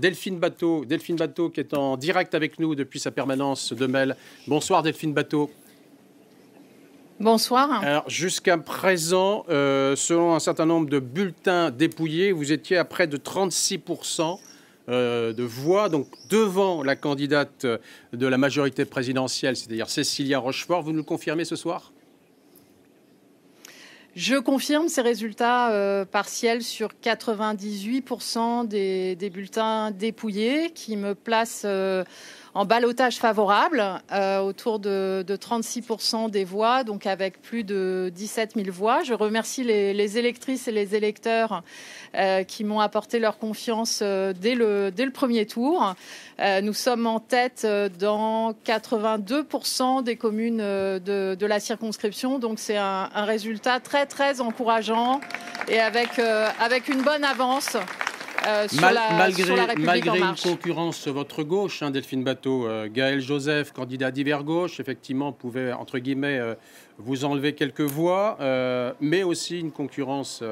Delphine Bateau, Delphine Bateau qui est en direct avec nous depuis sa permanence de Mel. Bonsoir Delphine Bateau. Bonsoir. Alors jusqu'à présent, euh, selon un certain nombre de bulletins dépouillés, vous étiez à près de 36% euh, de voix, donc devant la candidate de la majorité présidentielle, c'est-à-dire Cécilia Rochefort. Vous nous le confirmez ce soir je confirme ces résultats euh, partiels sur 98% des, bulletins dépouillés qui me placent... Euh, en ballotage favorable, euh, autour de, 36% des voix, donc avec plus de 17 000 voix. Je remercie les, électrices et les électeurs euh, qui m'ont apporté leur confiance euh, dès, le, dès le premier tour. nous sommes en tête dans 82% des communes de, la circonscription, donc c'est un, résultat très très encourageant et avec, avec une bonne avance. Euh, malgré, une concurrence sur votre gauche, hein, Delphine Bateau, euh, Gaël Joseph, candidat d'hiver gauche, effectivement pouvait entre guillemets euh, vous enlever quelques voix, mais aussi une concurrence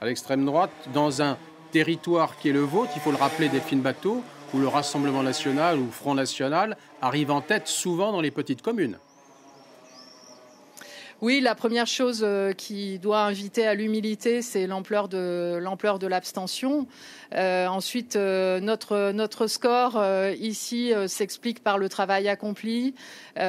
à l'extrême droite dans un territoire qui est le vôtre. Il faut le rappeler, Delphine Bateau, où le Rassemblement national ou Front national arrive en tête souvent dans les petites communes. Oui, la première chose euh, qui doit inviter à l'humilité, c'est l'ampleur de l'ampleur de l'abstention. Euh, ensuite, euh, notre notre score ici s'explique par le travail accompli,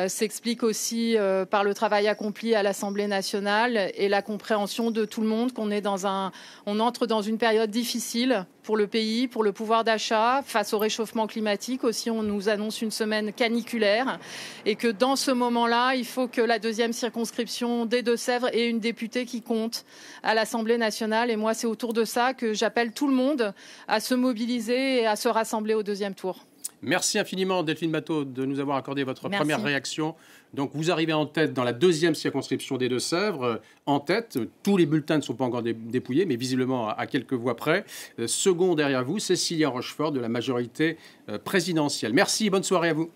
s'explique aussi par le travail accompli à l'Assemblée nationale et la compréhension de tout le monde qu'on est dans un on entre dans une période difficile pour le pays, pour le pouvoir d'achat, face au réchauffement climatique aussi. On nous annonce une semaine caniculaire et que dans ce moment-là, il faut que la deuxième circonscription des Deux-Sèvres ait une députée qui compte à l'Assemblée nationale. Et moi, c'est autour de ça que j'appelle tout le monde à se mobiliser et à se rassembler au deuxième tour. Merci infiniment, Delphine Matteau de nous avoir accordé votre première réaction. Donc, vous arrivez en tête dans la deuxième circonscription des Deux-Sèvres. Euh, en tête, tous les bulletins ne sont pas encore dépouillés, mais visiblement à quelques voix près. Euh, second derrière vous, Cécilia Rochefort de la majorité euh, présidentielle. Merci, bonne soirée à vous.